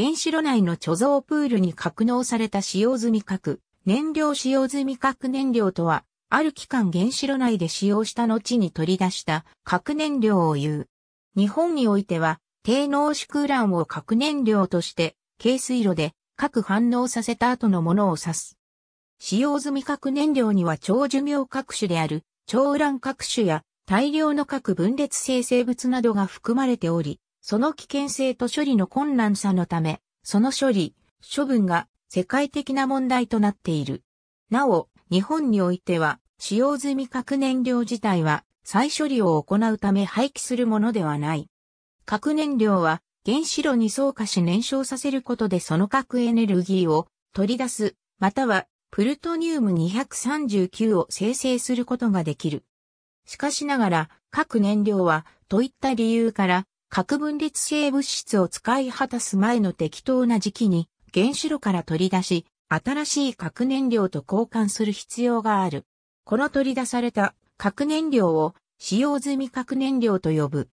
原子炉内の貯蔵プールに格納された使用済み核、燃料使用済み核燃料とは、ある期間原子炉内で使用した後に取り出した核燃料を言う。日本においては、低濃縮ランを核燃料として、軽水炉で核反応させた後のものを指す。使用済み核燃料には超寿命各種である、超ウラン各種や大量の核分裂生成物などが含まれており、その危険性と処理の困難さのため、その処理、処分が世界的な問題となっている。なお、日本においては、使用済み核燃料自体は再処理を行うため廃棄するものではない。核燃料は原子炉に層化し燃焼させることでその核エネルギーを取り出す、またはプルトニウム239を生成することができる。しかしながら、核燃料は、といった理由から、核分裂性物質を使い果たす前の適当な時期に原子炉から取り出し、新しい核燃料と交換する必要がある。この取り出された核燃料を使用済み核燃料と呼ぶ。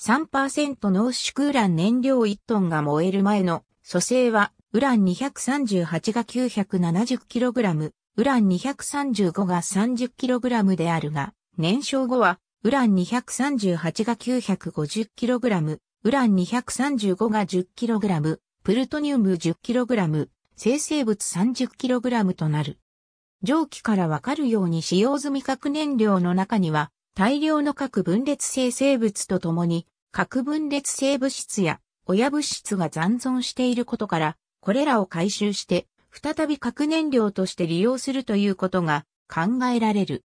3%濃縮ウラン燃料1トンが燃える前の蘇生はウラン238が 970kg、ウラン235が 30kg であるが、燃焼後はウラン238が 950kg、ウラン235が 10kg、プルトニウム 10kg、生成物 30kg となる。蒸気からわかるように使用済み核燃料の中には、大量の核分裂生成物とともに、核分裂性物質や親物質が残存していることから、これらを回収して、再び核燃料として利用するということが考えられる。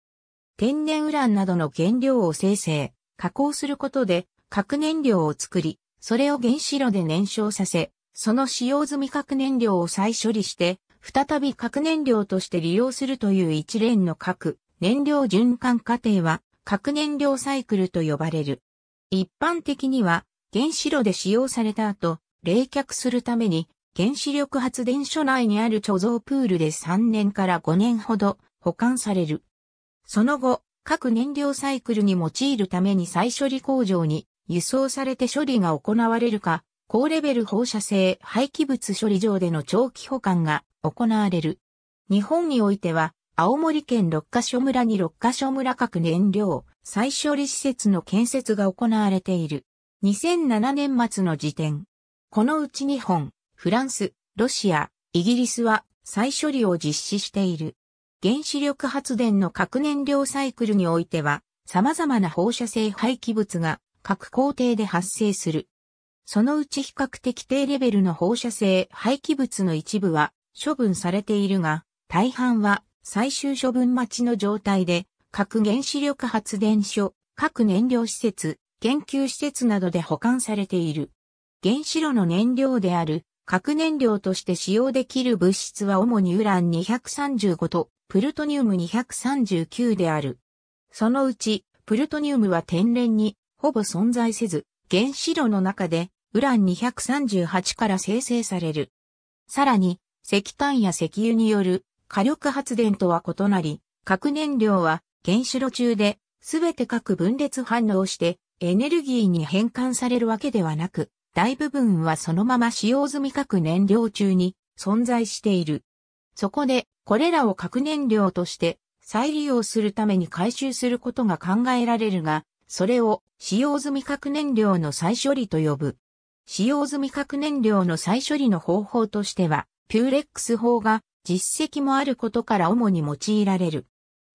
天然ウランなどの原料を生成、加工することで核燃料を作り、それを原子炉で燃焼させ、その使用済み核燃料を再処理して、再び核燃料として利用するという一連の核燃料循環過程は核燃料サイクルと呼ばれる。一般的には原子炉で使用された後、冷却するために原子力発電所内にある貯蔵プールで3年から5年ほど保管される。その後、各燃料サイクルに用いるために再処理工場に輸送されて処理が行われるか、高レベル放射性廃棄物処理場での長期保管が行われる。日本においては、青森県六ヶ所村に六ヶ所村各燃料再処理施設の建設が行われている。2007年末の時点。このうち日本、フランス、ロシア、イギリスは再処理を実施している。原子力発電の核燃料サイクルにおいては、様々な放射性廃棄物が各工程で発生する。そのうち比較的低レベルの放射性廃棄物の一部は処分されているが、大半は最終処分待ちの状態で、各原子力発電所、各燃料施設、研究施設などで保管されている。原子炉の燃料である核燃料として使用できる物質は主にウラン235とプルトニウム239である。そのうち、プルトニウムは天然にほぼ存在せず、原子炉の中でウラン238から生成される。さらに、石炭や石油による火力発電とは異なり、核燃料は原子炉中で、すべて核分裂反応してエネルギーに変換されるわけではなく、大部分はそのまま使用済み核燃料中に存在している。そこでこれらを核燃料として再利用するために回収することが考えられるが、それを使用済み核燃料の再処理と呼ぶ。使用済み核燃料の再処理の方法としては、ピューレックス法が実績もあることから主に用いられる。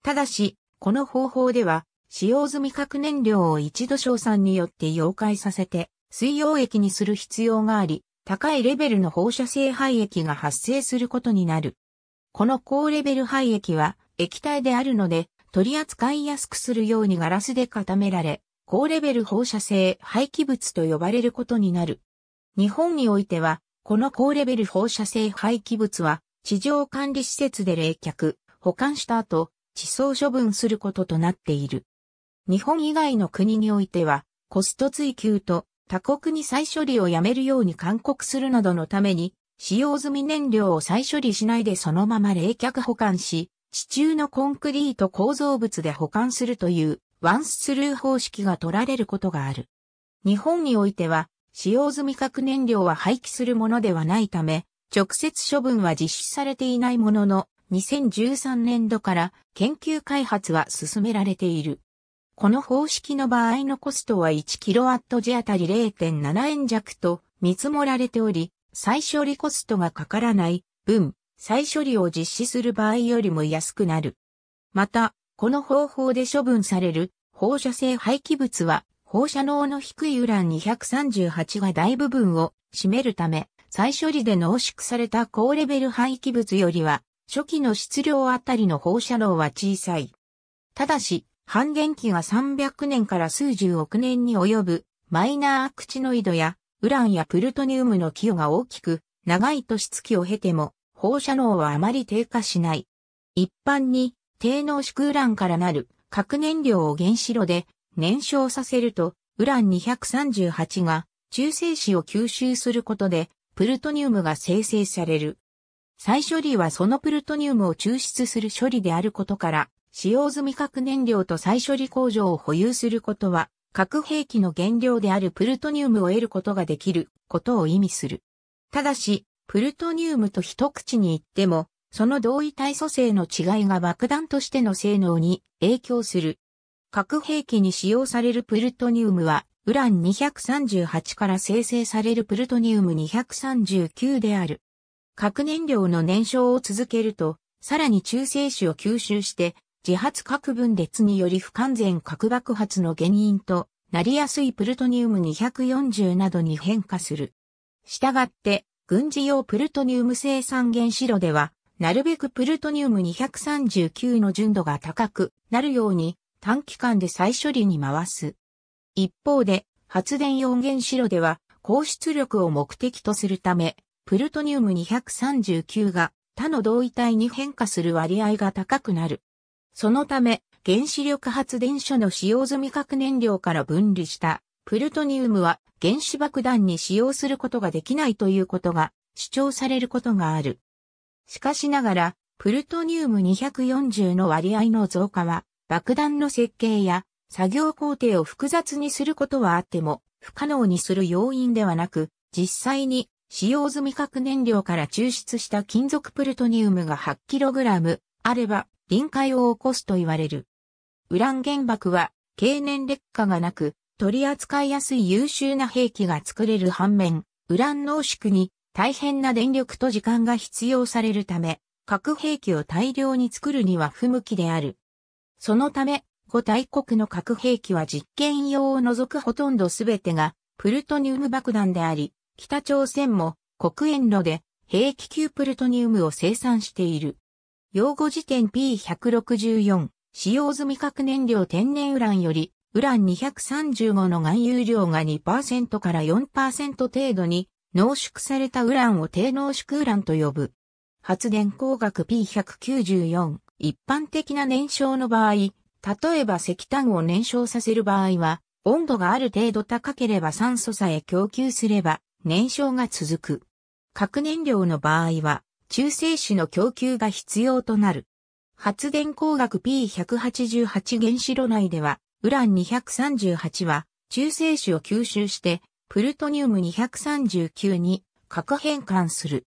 ただし、この方法では、使用済み核燃料を一度硝酸によって溶解させて、水溶液にする必要があり、高いレベルの放射性廃液が発生することになる。この高レベル廃液は液体であるので取り扱いやすくするようにガラスで固められ、高レベル放射性廃棄物と呼ばれることになる。日本においては、この高レベル放射性廃棄物は地上管理施設で冷却、保管した後、地層処分することとなっている。日本以外の国においては、コスト追求と他国に再処理をやめるように勧告するなどのために、使用済み燃料を再処理しないでそのまま冷却保管し、地中のコンクリート構造物で保管するというワンススルー方式が取られることがある。日本においては、使用済み核燃料は廃棄するものではないため、直接処分は実施されていないものの、2013年度から研究開発は進められている。この方式の場合のコストは1 k w 時あたり0.7円弱と見積もられており、再処理コストがかからない分、再処理を実施する場合よりも安くなる。また、この方法で処分される放射性廃棄物は放射能の低いウラン238が大部分を占めるため、再処理で濃縮された高レベル廃棄物よりは、初期の質量あたりの放射能は小さい。ただし、半減期が300年から数十億年に及ぶマイナーアクチノイドやウランやプルトニウムの寄与が大きく、長い年月を経ても、放射能はあまり低下しない。一般に、低濃縮ウランからなる核燃料を原子炉で燃焼させると、ウラン238が中性子を吸収することで、プルトニウムが生成される。再処理はそのプルトニウムを抽出する処理であることから、使用済み核燃料と再処理工場を保有することは核兵器の原料であるプルトニウムを得ることができることを意味する。ただし、プルトニウムと一口に言っても、その同位体組成の違いが爆弾としての性能に影響する。核兵器に使用されるプルトニウムは、ウラン238から生成されるプルトニウム239である。核燃料の燃焼を続けると、さらに中性子を吸収して自発核分裂により不完全核爆発の原因となりやすいプルトニウム240などに変化する。したがって、軍事用プルトニウム生産原子炉では、なるべくプルトニウム239の純度が高くなるように短期間で再処理に回す。一方で、発電用原子炉では、高出力を目的とするため、プルトニウム239が他の同位体に変化する割合が高くなる。そのため、原子力発電所の使用済み核燃料から分離したプルトニウムは原子爆弾に使用することができないということが主張されることがある。しかしながら、プルトニウム240の割合の増加は爆弾の設計や作業工程を複雑にすることはあっても不可能にする要因ではなく、実際に使用済み核燃料から抽出した金属プルトニウムが 8kg あれば臨界を起こすと言われる。ウラン原爆は経年劣化がなく取り扱いやすい優秀な兵器が作れる反面、ウラン濃縮に大変な電力と時間が必要されるため、核兵器を大量に作るには不向きである。そのため、五大国の核兵器は実験用を除くほとんどすべてがプルトニウム爆弾であり、北朝鮮も黒煙炉で兵器級プルトニウムを生産している。用語辞典 P164、使用済み核燃料天然ウランより、ウラン235の含有量が2%から4%程度に濃縮されたウランを低濃縮ウランと呼ぶ。発電工学 P194、一般的な燃焼の場合、例えば石炭を燃焼させる場合は、温度がある程度高ければ酸素さえ供給すれば、燃焼が続く。核燃料の場合は、中性子の供給が必要となる。発電工学 P188 原子炉内では、ウラン238は中性子を吸収して、プルトニウム239に核変換する。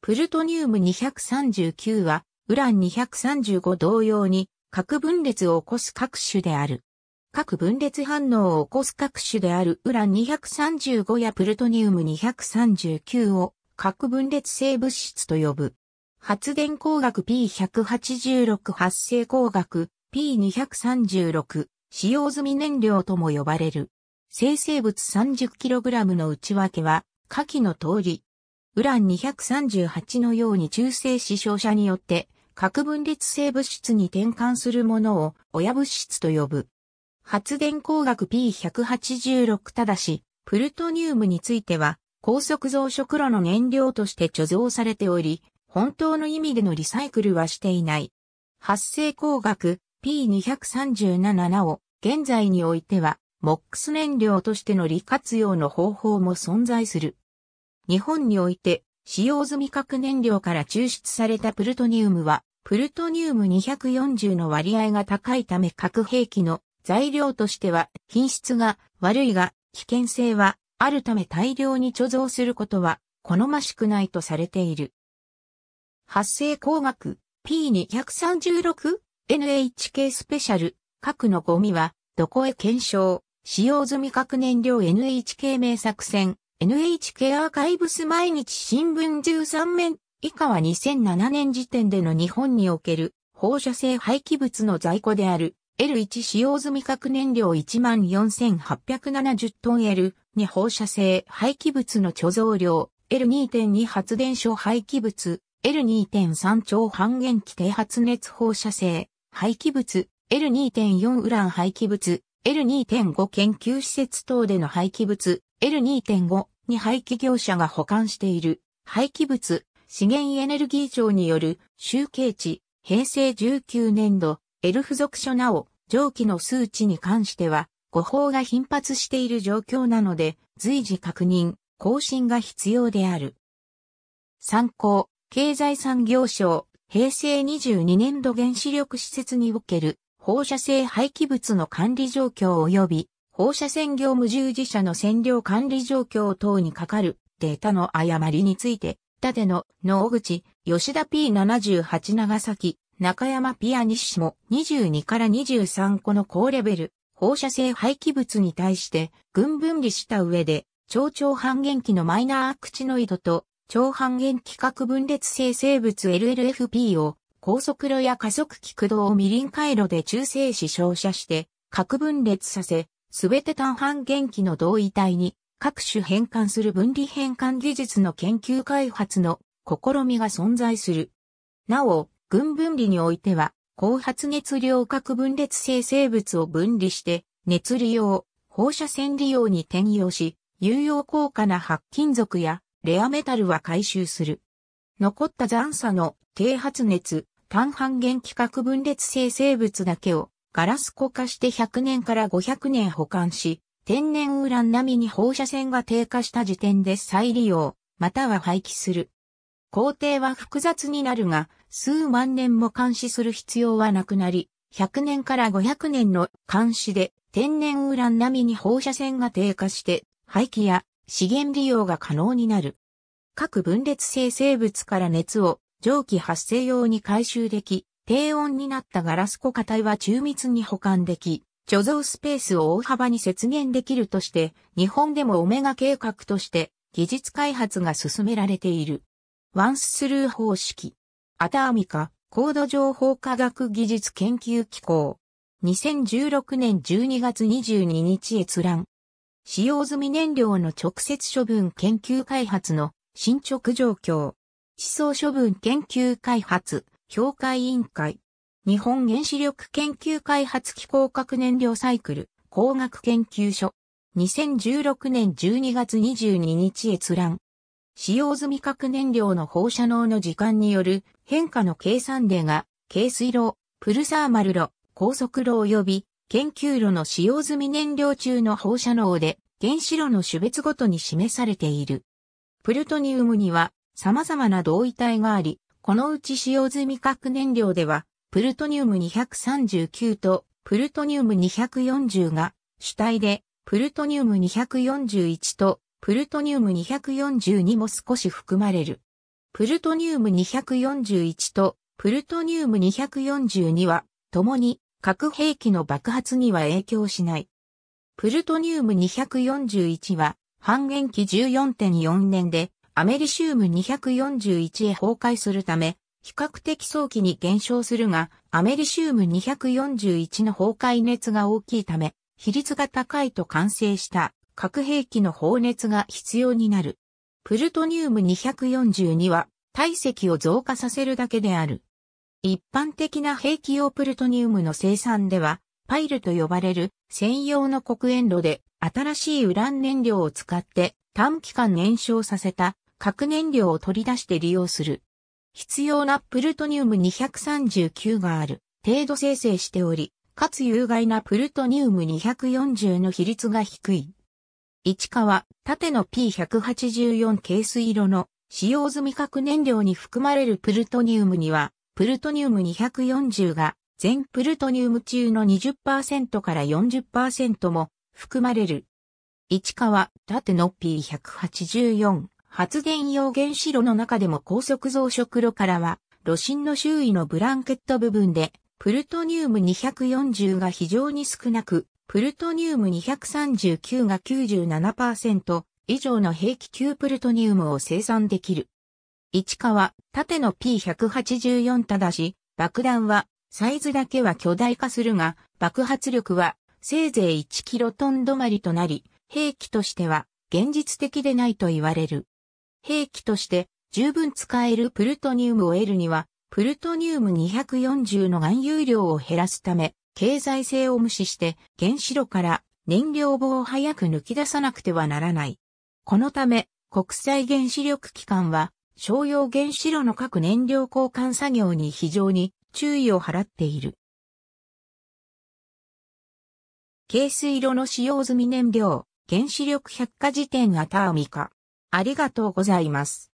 プルトニウム239は、ウラン235同様に核分裂を起こす各種である。核分裂反応を起こす各種であるウラン235やプルトニウム239を核分裂性物質と呼ぶ。発電工学 P186 発生工学 P236 使用済み燃料とも呼ばれる。生成物 30kg の内訳は、下記の通り。ウラン238のように中性子照射によって核分裂性物質に転換するものを親物質と呼ぶ。発電工学 P186 ただし、プルトニウムについては高速増殖炉の燃料として貯蔵されており、本当の意味でのリサイクルはしていない。発生工学 P237 を現在においては、モックス燃料としての利活用の方法も存在する。日本において、使用済み核燃料から抽出されたプルトニウムは、プルトニウム240の割合が高いため核兵器の材料としては品質が悪いが危険性はあるため大量に貯蔵することは好ましくないとされている。発生工学 P236NHK スペシャル核のゴミはどこへ検証使用済み核燃料 NHK 名作戦 NHK アーカイブス毎日新聞13面以下は2007年時点での日本における放射性廃棄物の在庫である L1 使用済み核燃料14870トン L2 放射性廃棄物の貯蔵量 L2.2 発電所廃棄物 L2.3 超半減期低発熱放射性廃棄物 L2.4 ウラン廃棄物 L2.5 研究施設等での廃棄物 L2.5 に廃棄業者が保管している廃棄物資源エネルギー庁による集計値平成19年度 L 付属書なお、上記の数値に関しては、誤報が頻発している状況なので、随時確認、更新が必要である。参考、経済産業省、平成22年度原子力施設における放射性廃棄物の管理状況及び放射線業務従事者の占領管理状況等にかかるデータの誤りについて、縦の野口、吉田 P78 長崎、中山ピアニッシモ22から23個の高レベル、放射性廃棄物に対して、群分離した上で、超超半減期のマイナーアクチノイドと、超半減期核分裂性生物 LLFP を、高速炉や加速器駆動未ン回路で中性子照射して、核分裂させ、すべて単半減期の同位体に、各種変換する分離変換技術の研究開発の試みが存在する。なお、群分離においては、高発熱量核分裂性生物を分離して、熱利用、放射線利用に転用し、有用効果な白金属やレアメタルは回収する。残った残差の低発熱、単半減規格分裂性生物だけをガラス固化して100年から500年保管し、天然ウラン並みに放射線が低下した時点で再利用、または廃棄する。工程は複雑になるが、数万年も監視する必要はなくなり、100年から500年の監視で天然ウラン並みに放射線が低下して廃棄や資源利用が可能になる。各分裂性生物から熱を蒸気発生用に回収でき、低温になったガラス固化体は中密に保管でき、貯蔵スペースを大幅に節減できるとして、日本でもオメガ計画として技術開発が進められている。ワンススルー方式。アタアミカ、高度情報科学技術研究機構。2016年12月22日閲覧。使用済み燃料の直接処分研究開発の進捗状況。思想処分研究開発評価委員会。日本原子力研究開発機構核燃料サイクル工学研究所。2016年12月22日閲覧。使用済み核燃料の放射能の時間による変化の計算例が、軽水炉、プルサーマル炉、高速炉及び研究炉の使用済み燃料中の放射能で、原子炉の種別ごとに示されている。プルトニウムには様々な同位体があり、このうち使用済み核燃料では、プルトニウム239とプルトニウム240が主体で、プルトニウム241とプルトニウム242も少し含まれる。プルトニウム241とプルトニウム242は、共に核兵器の爆発には影響しない。プルトニウム241は、半減期14.4年で、アメリシウム241へ崩壊するため、比較的早期に減少するが、アメリシウム241の崩壊熱が大きいため、比率が高いと完成した核兵器の放熱が必要になる。プルトニウム242は体積を増加させるだけである。一般的な兵器用プルトニウムの生産では、パイルと呼ばれる専用の黒煙炉で新しいウラン燃料を使って短期間燃焼させた核燃料を取り出して利用する。必要なプルトニウム239がある程度生成しており、かつ有害なプルトニウム240の比率が低い。市川、縦の P184 ケース色の使用済み核燃料に含まれるプルトニウムには、プルトニウム240が全プルトニウム中の20%から40%も含まれる。市川、縦の P184 発電用原子炉の中でも高速増殖炉からは、炉心の周囲のブランケット部分で、プルトニウム240が非常に少なく、プルトニウム239が97%以上の兵器級プルトニウムを生産できる。市は縦の P184 ただし、爆弾は、サイズだけは巨大化するが、爆発力は、せいぜい1キロトン止まりとなり、兵器としては、現実的でないと言われる。兵器として、十分使えるプルトニウムを得るには、プルトニウム240の含有量を減らすため、経済性を無視して原子炉から燃料棒を早く抜き出さなくてはならない。このため、国際原子力機関は、商用原子炉の各燃料交換作業に非常に注意を払っている。軽水炉の使用済み燃料、原子力百科事典アターミカ。ありがとうございます。